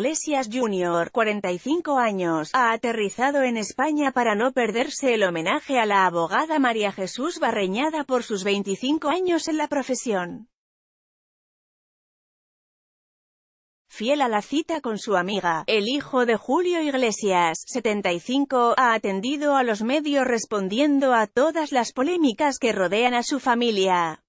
Iglesias Jr., 45 años, ha aterrizado en España para no perderse el homenaje a la abogada María Jesús Barreñada por sus 25 años en la profesión. fiel a la cita con su amiga. El hijo de Julio Iglesias, 75, ha atendido a los medios respondiendo a todas las polémicas que rodean a su familia.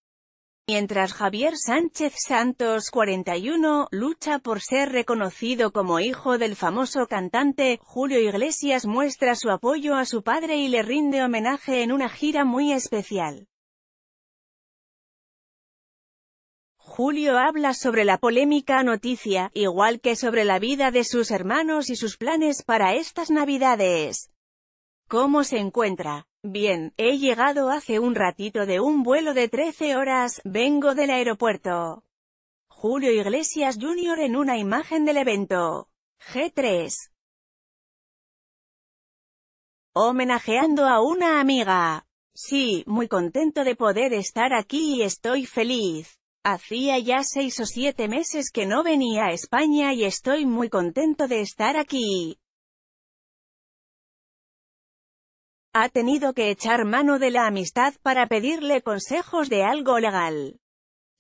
Mientras Javier Sánchez Santos, 41, lucha por ser reconocido como hijo del famoso cantante, Julio Iglesias muestra su apoyo a su padre y le rinde homenaje en una gira muy especial. Julio habla sobre la polémica noticia, igual que sobre la vida de sus hermanos y sus planes para estas navidades. ¿Cómo se encuentra? Bien, he llegado hace un ratito de un vuelo de 13 horas, vengo del aeropuerto. Julio Iglesias Jr. en una imagen del evento. G3. Homenajeando a una amiga. Sí, muy contento de poder estar aquí y estoy feliz. Hacía ya seis o siete meses que no venía a España y estoy muy contento de estar aquí. Ha tenido que echar mano de la amistad para pedirle consejos de algo legal.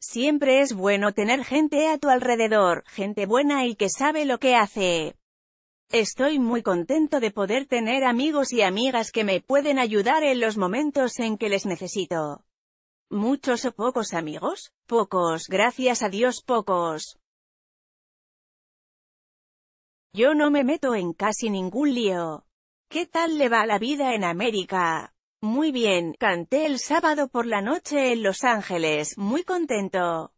Siempre es bueno tener gente a tu alrededor, gente buena y que sabe lo que hace. Estoy muy contento de poder tener amigos y amigas que me pueden ayudar en los momentos en que les necesito. ¿Muchos o pocos amigos? Pocos, gracias a Dios pocos. Yo no me meto en casi ningún lío. ¿Qué tal le va la vida en América? Muy bien, canté el sábado por la noche en Los Ángeles, muy contento.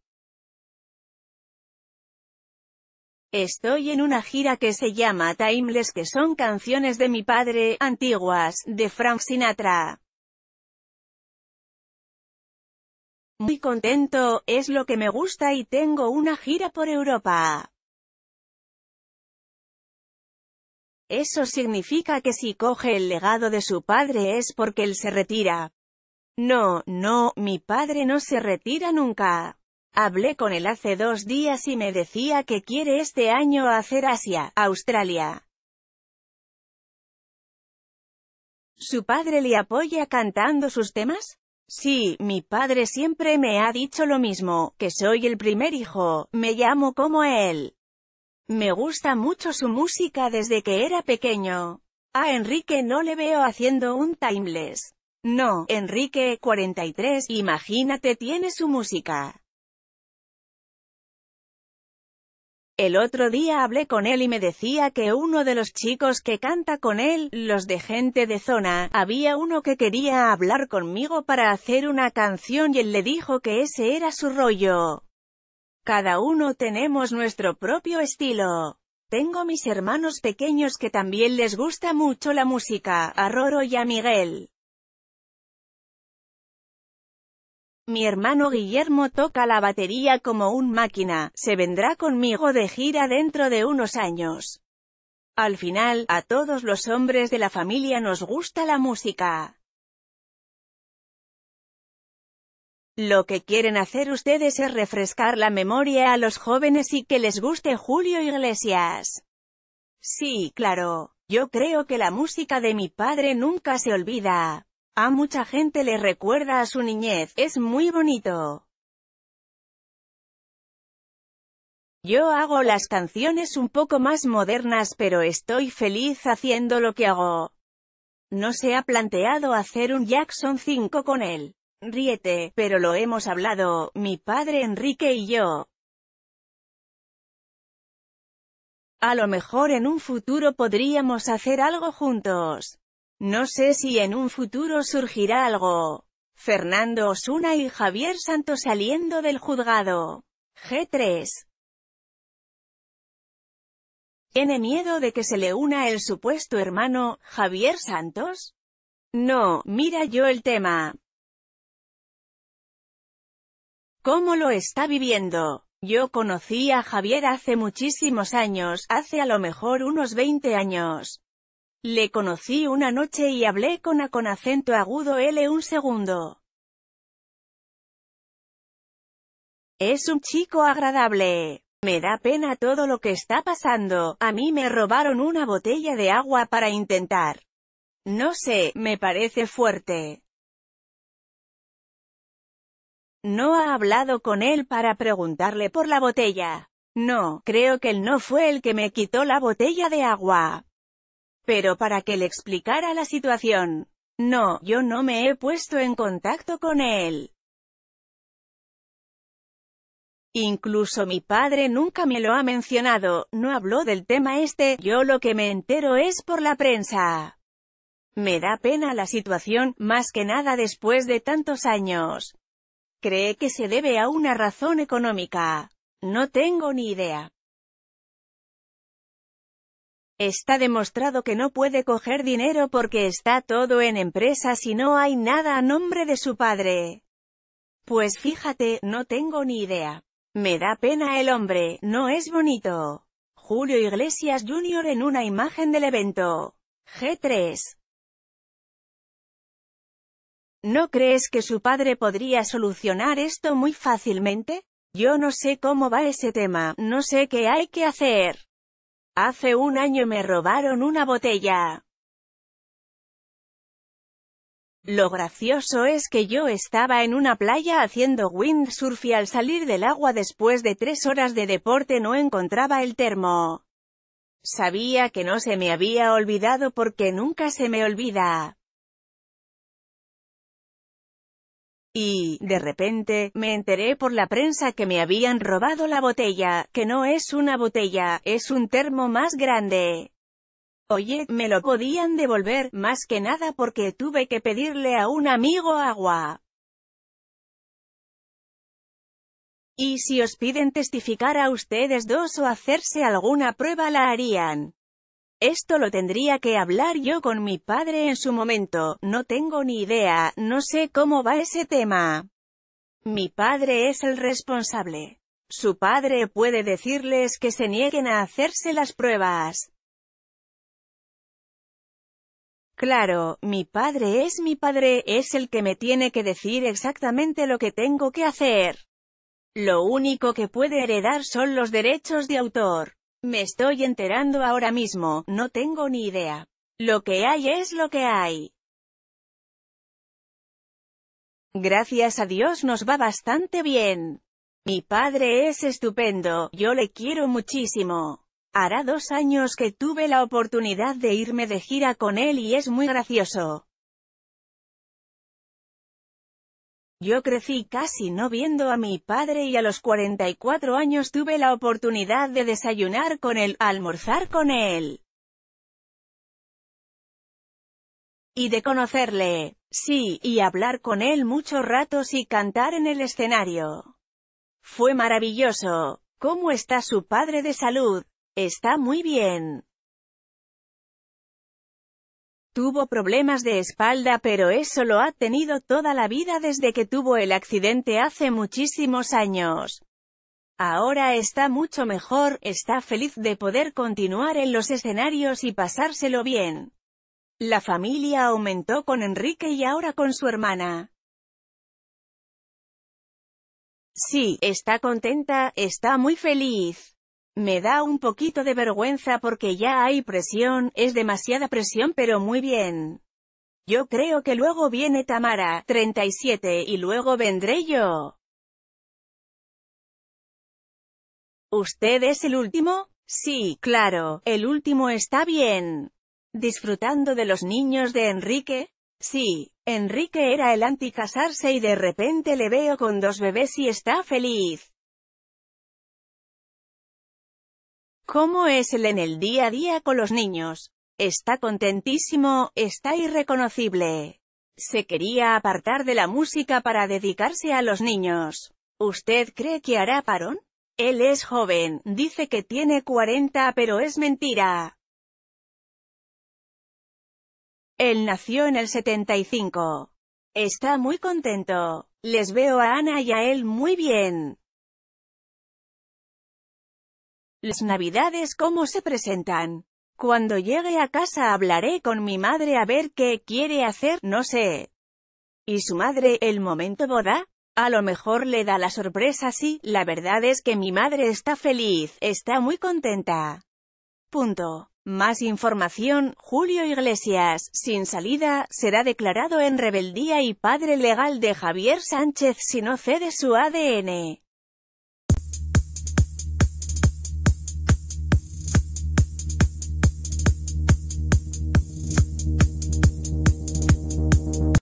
Estoy en una gira que se llama Timeless que son canciones de mi padre, antiguas, de Frank Sinatra. Muy contento, es lo que me gusta y tengo una gira por Europa. Eso significa que si coge el legado de su padre es porque él se retira. No, no, mi padre no se retira nunca. Hablé con él hace dos días y me decía que quiere este año hacer Asia, Australia. ¿Su padre le apoya cantando sus temas? Sí, mi padre siempre me ha dicho lo mismo, que soy el primer hijo, me llamo como él. Me gusta mucho su música desde que era pequeño. A Enrique no le veo haciendo un timeless. No, Enrique, 43, imagínate tiene su música. El otro día hablé con él y me decía que uno de los chicos que canta con él, los de gente de zona, había uno que quería hablar conmigo para hacer una canción y él le dijo que ese era su rollo. Cada uno tenemos nuestro propio estilo. Tengo mis hermanos pequeños que también les gusta mucho la música, a Roro y a Miguel. Mi hermano Guillermo toca la batería como un máquina, se vendrá conmigo de gira dentro de unos años. Al final, a todos los hombres de la familia nos gusta la música. Lo que quieren hacer ustedes es refrescar la memoria a los jóvenes y que les guste Julio Iglesias. Sí, claro. Yo creo que la música de mi padre nunca se olvida. A mucha gente le recuerda a su niñez, es muy bonito. Yo hago las canciones un poco más modernas pero estoy feliz haciendo lo que hago. No se ha planteado hacer un Jackson 5 con él. Ríete, pero lo hemos hablado, mi padre Enrique y yo. A lo mejor en un futuro podríamos hacer algo juntos. No sé si en un futuro surgirá algo. Fernando Osuna y Javier Santos saliendo del juzgado. G3. ¿Tiene miedo de que se le una el supuesto hermano, Javier Santos? No, mira yo el tema. ¿Cómo lo está viviendo? Yo conocí a Javier hace muchísimos años, hace a lo mejor unos 20 años. Le conocí una noche y hablé con A con acento agudo L un segundo. Es un chico agradable. Me da pena todo lo que está pasando, a mí me robaron una botella de agua para intentar. No sé, me parece fuerte. No ha hablado con él para preguntarle por la botella. No, creo que él no fue el que me quitó la botella de agua. Pero para que le explicara la situación. No, yo no me he puesto en contacto con él. Incluso mi padre nunca me lo ha mencionado, no habló del tema este, yo lo que me entero es por la prensa. Me da pena la situación, más que nada después de tantos años. Cree que se debe a una razón económica. No tengo ni idea. Está demostrado que no puede coger dinero porque está todo en empresas y no hay nada a nombre de su padre. Pues fíjate, no tengo ni idea. Me da pena el hombre, no es bonito. Julio Iglesias Jr. en una imagen del evento. G3. ¿No crees que su padre podría solucionar esto muy fácilmente? Yo no sé cómo va ese tema, no sé qué hay que hacer. Hace un año me robaron una botella. Lo gracioso es que yo estaba en una playa haciendo windsurf y al salir del agua después de tres horas de deporte no encontraba el termo. Sabía que no se me había olvidado porque nunca se me olvida. Y, de repente, me enteré por la prensa que me habían robado la botella, que no es una botella, es un termo más grande. Oye, me lo podían devolver, más que nada porque tuve que pedirle a un amigo agua. Y si os piden testificar a ustedes dos o hacerse alguna prueba la harían. Esto lo tendría que hablar yo con mi padre en su momento, no tengo ni idea, no sé cómo va ese tema. Mi padre es el responsable. Su padre puede decirles que se nieguen a hacerse las pruebas. Claro, mi padre es mi padre, es el que me tiene que decir exactamente lo que tengo que hacer. Lo único que puede heredar son los derechos de autor. Me estoy enterando ahora mismo, no tengo ni idea. Lo que hay es lo que hay. Gracias a Dios nos va bastante bien. Mi padre es estupendo, yo le quiero muchísimo. Hará dos años que tuve la oportunidad de irme de gira con él y es muy gracioso. Yo crecí casi no viendo a mi padre y a los 44 años tuve la oportunidad de desayunar con él, almorzar con él y de conocerle, sí, y hablar con él muchos ratos y cantar en el escenario. Fue maravilloso. ¿Cómo está su padre de salud? Está muy bien. Tuvo problemas de espalda pero eso lo ha tenido toda la vida desde que tuvo el accidente hace muchísimos años. Ahora está mucho mejor, está feliz de poder continuar en los escenarios y pasárselo bien. La familia aumentó con Enrique y ahora con su hermana. Sí, está contenta, está muy feliz. Me da un poquito de vergüenza porque ya hay presión, es demasiada presión pero muy bien. Yo creo que luego viene Tamara, 37, y luego vendré yo. ¿Usted es el último? Sí, claro, el último está bien. ¿Disfrutando de los niños de Enrique? Sí, Enrique era el anti casarse y de repente le veo con dos bebés y está feliz. ¿Cómo es él en el día a día con los niños? Está contentísimo, está irreconocible. Se quería apartar de la música para dedicarse a los niños. ¿Usted cree que hará parón? Él es joven, dice que tiene 40 pero es mentira. Él nació en el 75. Está muy contento. Les veo a Ana y a él muy bien. Las navidades cómo se presentan. Cuando llegue a casa hablaré con mi madre a ver qué quiere hacer, no sé. ¿Y su madre, el momento boda? A lo mejor le da la sorpresa sí, la verdad es que mi madre está feliz, está muy contenta. Punto. Más información, Julio Iglesias, sin salida, será declarado en rebeldía y padre legal de Javier Sánchez si no cede su ADN.